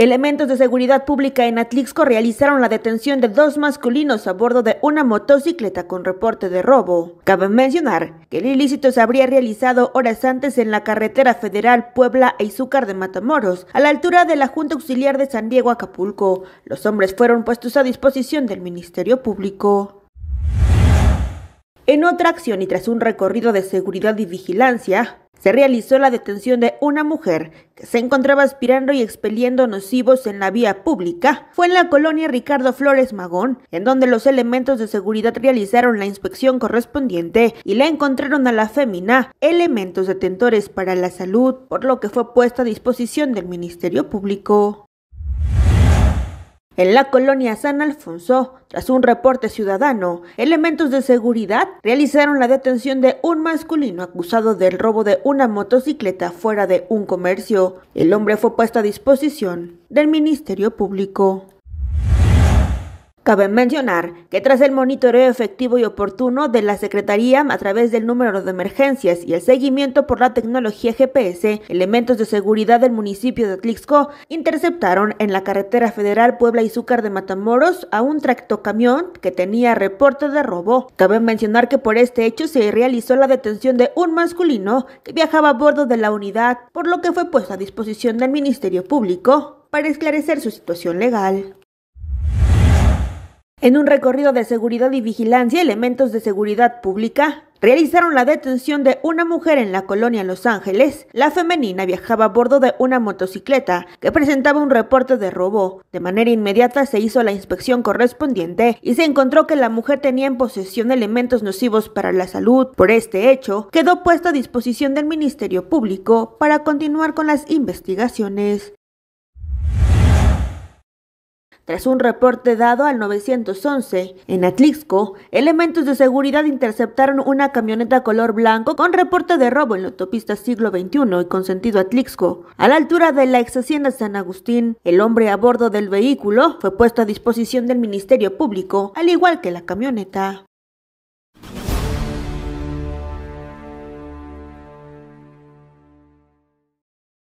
Elementos de seguridad pública en Atlixco realizaron la detención de dos masculinos a bordo de una motocicleta con reporte de robo. Cabe mencionar que el ilícito se habría realizado horas antes en la carretera federal Puebla e Izúcar de Matamoros, a la altura de la Junta Auxiliar de San Diego Acapulco. Los hombres fueron puestos a disposición del Ministerio Público. En otra acción y tras un recorrido de seguridad y vigilancia, se realizó la detención de una mujer que se encontraba aspirando y expeliendo nocivos en la vía pública. Fue en la colonia Ricardo Flores Magón, en donde los elementos de seguridad realizaron la inspección correspondiente y la encontraron a la fémina, elementos detentores para la salud, por lo que fue puesta a disposición del Ministerio Público. En la colonia San Alfonso, tras un reporte ciudadano, elementos de seguridad realizaron la detención de un masculino acusado del robo de una motocicleta fuera de un comercio. El hombre fue puesto a disposición del Ministerio Público. Cabe mencionar que tras el monitoreo efectivo y oportuno de la Secretaría a través del número de emergencias y el seguimiento por la tecnología GPS, elementos de seguridad del municipio de Atlixco interceptaron en la carretera federal Puebla Izúcar de Matamoros a un tractocamión que tenía reporte de robo. Cabe mencionar que por este hecho se realizó la detención de un masculino que viajaba a bordo de la unidad, por lo que fue puesto a disposición del Ministerio Público para esclarecer su situación legal. En un recorrido de seguridad y vigilancia, elementos de seguridad pública realizaron la detención de una mujer en la colonia Los Ángeles. La femenina viajaba a bordo de una motocicleta que presentaba un reporte de robo. De manera inmediata se hizo la inspección correspondiente y se encontró que la mujer tenía en posesión elementos nocivos para la salud. Por este hecho, quedó puesta a disposición del Ministerio Público para continuar con las investigaciones. Tras un reporte dado al 911 en Atlixco, elementos de seguridad interceptaron una camioneta color blanco con reporte de robo en la autopista siglo XXI y con sentido Atlixco. A la altura de la ex hacienda San Agustín, el hombre a bordo del vehículo fue puesto a disposición del Ministerio Público, al igual que la camioneta.